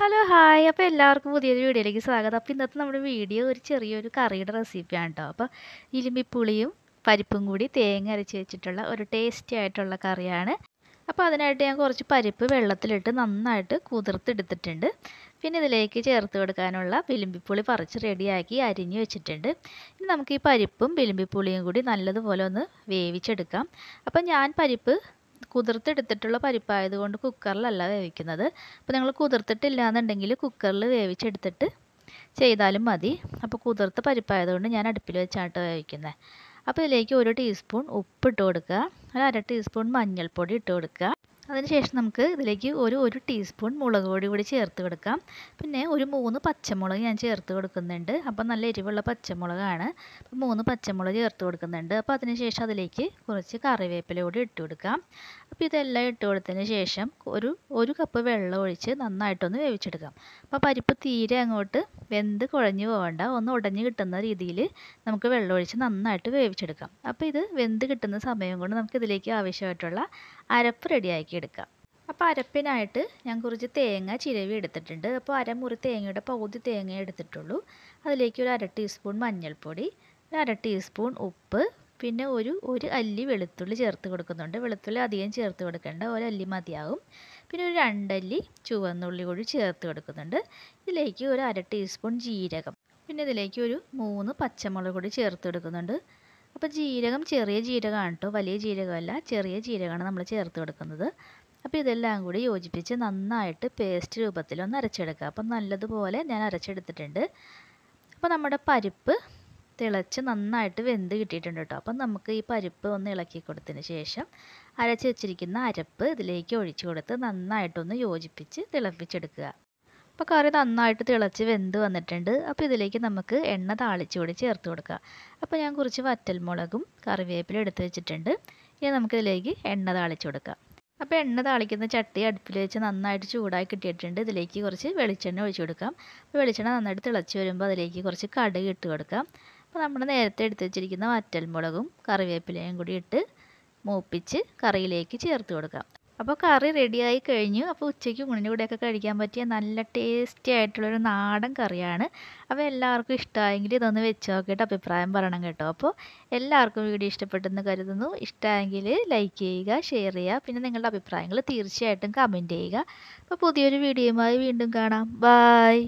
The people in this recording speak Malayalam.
ഹലോ ഹായ് അപ്പോൾ എല്ലാവർക്കും പുതിയൊരു വീഡിയോയിലേക്ക് സ്വാഗതം അപ്പോൾ ഇന്നത്തെ നമ്മുടെ വീഡിയോ ഒരു ചെറിയൊരു കറിയുടെ റെസിപ്പിയാണ് കേട്ടോ അപ്പോൾ ഇരുമ്പിപ്പുളിയും പരിപ്പും കൂടി തേങ്ങ അരച്ച് വെച്ചിട്ടുള്ള ഒരു ടേസ്റ്റി ആയിട്ടുള്ള കറിയാണ് അപ്പോൾ അതിനായിട്ട് ഞാൻ കുറച്ച് പരിപ്പ് വെള്ളത്തിലിട്ട് നന്നായിട്ട് കുതിർത്തെടുത്തിട്ടുണ്ട് പിന്നെ ഇതിലേക്ക് ചേർത്ത് കൊടുക്കാനുള്ള വിലിമ്പിപ്പുളി പറിച്ച് റെഡിയാക്കി അരിഞ്ഞ് വെച്ചിട്ടുണ്ട് ഇനി നമുക്ക് ഈ പരിപ്പും വിലിമ്പിപ്പുളിയും കൂടി നല്ലതുപോലെ ഒന്ന് വേവിച്ചെടുക്കാം അപ്പോൾ ഞാൻ പരിപ്പ് കുതിർത്തെടുത്തിട്ടുള്ള കൊണ്ട് കുക്കറിലല്ല വേവിക്കുന്നത് അപ്പോൾ നിങ്ങൾ കുതിർത്തിട്ടില്ല എന്നുണ്ടെങ്കിൽ കുക്കറിൽ വേവിച്ചെടുത്തിട്ട് ചെയ്താലും മതി അപ്പോൾ കുതിർത്ത കൊണ്ട് ഞാൻ അടുപ്പിൽ വെച്ചാട്ട് വേവിക്കുന്നത് അപ്പോൾ ഇതിലേക്ക് ഒരു ടീസ്പൂൺ ഉപ്പ് ഇട്ട് കൊടുക്കുക ഒരു അര ടീസ്പൂൺ മഞ്ഞൾപ്പൊടി ഇട്ട് കൊടുക്കുക അതിനുശേഷം നമുക്ക് ഇതിലേക്ക് ഒരു ഒരു ടീസ്പൂൺ മുളക് പൊടി കൂടി ചേർത്ത് കൊടുക്കാം പിന്നെ ഒരു മൂന്ന് പച്ചമുളക് ഞാൻ ചേർത്ത് കൊടുക്കുന്നുണ്ട് അപ്പം നല്ല എരിവുള്ള പച്ചമുളകാണ് മൂന്ന് പച്ചമുളക് ചേർത്ത് കൊടുക്കുന്നുണ്ട് അപ്പോൾ അതിനുശേഷം അതിലേക്ക് കുറച്ച് കറിവേപ്പില കൂടി ഇട്ട് കൊടുക്കാം അപ്പോൾ ഇതെല്ലാം ഇട്ട് കൊടുത്തതിന് ശേഷം ഒരു ഒരു കപ്പ് വെള്ളം ഒഴിച്ച് നന്നായിട്ടൊന്ന് വേവിച്ചെടുക്കാം അപ്പോൾ പരിപ്പ് തീരെ അങ്ങോട്ട് വെന്ത് കുഴഞ്ഞു പോകേണ്ട ഒന്ന് ഉടഞ്ഞു കിട്ടുന്ന രീതിയിൽ നമുക്ക് വെള്ളം ഒഴിച്ച് നന്നായിട്ട് വേവിച്ചെടുക്കാം അപ്പോൾ ഇത് വെന്ത് കിട്ടുന്ന സമയം കൊണ്ട് നമുക്ക് ഇതിലേക്ക് ആവശ്യമായിട്ടുള്ള അരപ്പ് റെഡിയാക്കി ഉണ്ടാക്കിയെടുക്കാം അപ്പോൾ അരപ്പിനായിട്ട് ഞാൻ കുറച്ച് തേങ്ങ ചിരവി എടുത്തിട്ടുണ്ട് അപ്പോൾ അരമുറി തേങ്ങയുടെ പകുതി തേങ്ങ എടുത്തിട്ടുള്ളൂ അതിലേക്ക് ഒരു അര ടീസ്പൂൺ മഞ്ഞൾപ്പൊടി ഒരു അര ടീസ്പൂൺ ഉപ്പ് പിന്നെ ഒരു ഒരു അല്ലി വെളുത്തുള്ളി ചേർത്ത് കൊടുക്കുന്നുണ്ട് വെളുത്തുള്ളി അധികം ചേർത്ത് കൊടുക്കേണ്ട ഒരല്ലി മതിയാകും പിന്നെ ഒരു രണ്ടല്ലി ചുവന്നുള്ളി കൂടി ചേർത്ത് കൊടുക്കുന്നുണ്ട് ഇതിലേക്ക് ഒരു അര ടീസ്പൂൺ ജീരകം പിന്നെ ഇതിലേക്ക് ഒരു മൂന്ന് പച്ചമുളക് കൂടി ചേർത്ത് കൊടുക്കുന്നുണ്ട് അപ്പോൾ ജീരകം ചെറിയ ജീരകമാണ് കേട്ടോ വലിയ ജീരകമല്ല ചെറിയ ജീരകമാണ് നമ്മൾ ചേർത്ത് കൊടുക്കുന്നത് അപ്പോൾ ഇതെല്ലാം കൂടി യോജിപ്പിച്ച് നന്നായിട്ട് പേസ്റ്റ് രൂപത്തിൽ ഒന്ന് അരച്ചെടുക്കുക അപ്പം നല്ലതുപോലെ ഞാൻ അരച്ചെടുത്തിട്ടുണ്ട് അപ്പോൾ നമ്മുടെ പരിപ്പ് തിളച്ച് നന്നായിട്ട് വെന്ത് കിട്ടിയിട്ടുണ്ട് കേട്ടോ അപ്പം നമുക്ക് ഈ പരിപ്പ് ഒന്ന് ഇളക്കി കൊടുത്തതിന് ശേഷം അരച്ച് വെച്ചിരിക്കുന്ന അരപ്പ് ഇതിലേക്ക് ഒഴിച്ചു കൊടുത്ത് നന്നായിട്ടൊന്ന് യോജിപ്പിച്ച് തിളപ്പിച്ചെടുക്കുക അപ്പോൾ കറി നന്നായിട്ട് തിളച്ച് വെന്ത് വന്നിട്ടുണ്ട് അപ്പോൾ ഇതിലേക്ക് നമുക്ക് എണ്ണ താളിച്ചുകൂടി ചേർത്ത് കൊടുക്കുക അപ്പോൾ ഞാൻ കുറച്ച് വറ്റൽമുളകും കറിവേപ്പിലും എടുത്ത് വെച്ചിട്ടുണ്ട് ഇനി നമുക്കിതിലേക്ക് എണ്ണ താളിച്ച് കൊടുക്കാം അപ്പോൾ എണ്ണ താളിക്കുന്ന ചട്ടി അടുപ്പിൽ വെച്ച് നന്നായിട്ട് ചൂടായി കിട്ടിയിട്ടുണ്ട് ഇതിലേക്ക് കുറച്ച് വെളിച്ചെണ്ണ ഒഴിച്ചു കൊടുക്കാം അപ്പോൾ വെളിച്ചെണ്ണ നന്നായിട്ട് തിളച്ച് വരുമ്പോൾ അതിലേക്ക് കുറച്ച് കടുക് ഇട്ട് കൊടുക്കാം അപ്പോൾ നമ്മൾ നേരത്തെ എടുത്ത് വെച്ചിരിക്കുന്ന വറ്റൽമുളകും കറിവേപ്പിലയും കൂടി ഇട്ട് മൂപ്പിച്ച് കറിയിലേക്ക് ചേർത്ത് കൊടുക്കാം അപ്പോൾ കറി റെഡിയായി കഴിഞ്ഞു അപ്പോൾ ഉച്ചയ്ക്ക് ഊണിൻ്റെ കൂടെയൊക്കെ കഴിക്കാൻ പറ്റിയ നല്ല ടേസ്റ്റി ആയിട്ടുള്ളൊരു നാടൻ കറിയാണ് അപ്പോൾ എല്ലാവർക്കും ഇഷ്ടമായെങ്കിൽ ഇതൊന്ന് വെച്ച് നോക്കിയിട്ട് അഭിപ്രായം പറയണം കേട്ടോ അപ്പോൾ എല്ലാവർക്കും വീഡിയോ ഇഷ്ടപ്പെട്ടെന്ന് കരുതുന്നു ഇഷ്ടമായെങ്കിൽ ലൈക്ക് ചെയ്യുക ഷെയർ ചെയ്യുക പിന്നെ നിങ്ങളുടെ അഭിപ്രായങ്ങൾ തീർച്ചയായിട്ടും കമൻറ്റ് ചെയ്യുക അപ്പോൾ പുതിയൊരു വീഡിയോയുമായി വീണ്ടും കാണാം ബായ്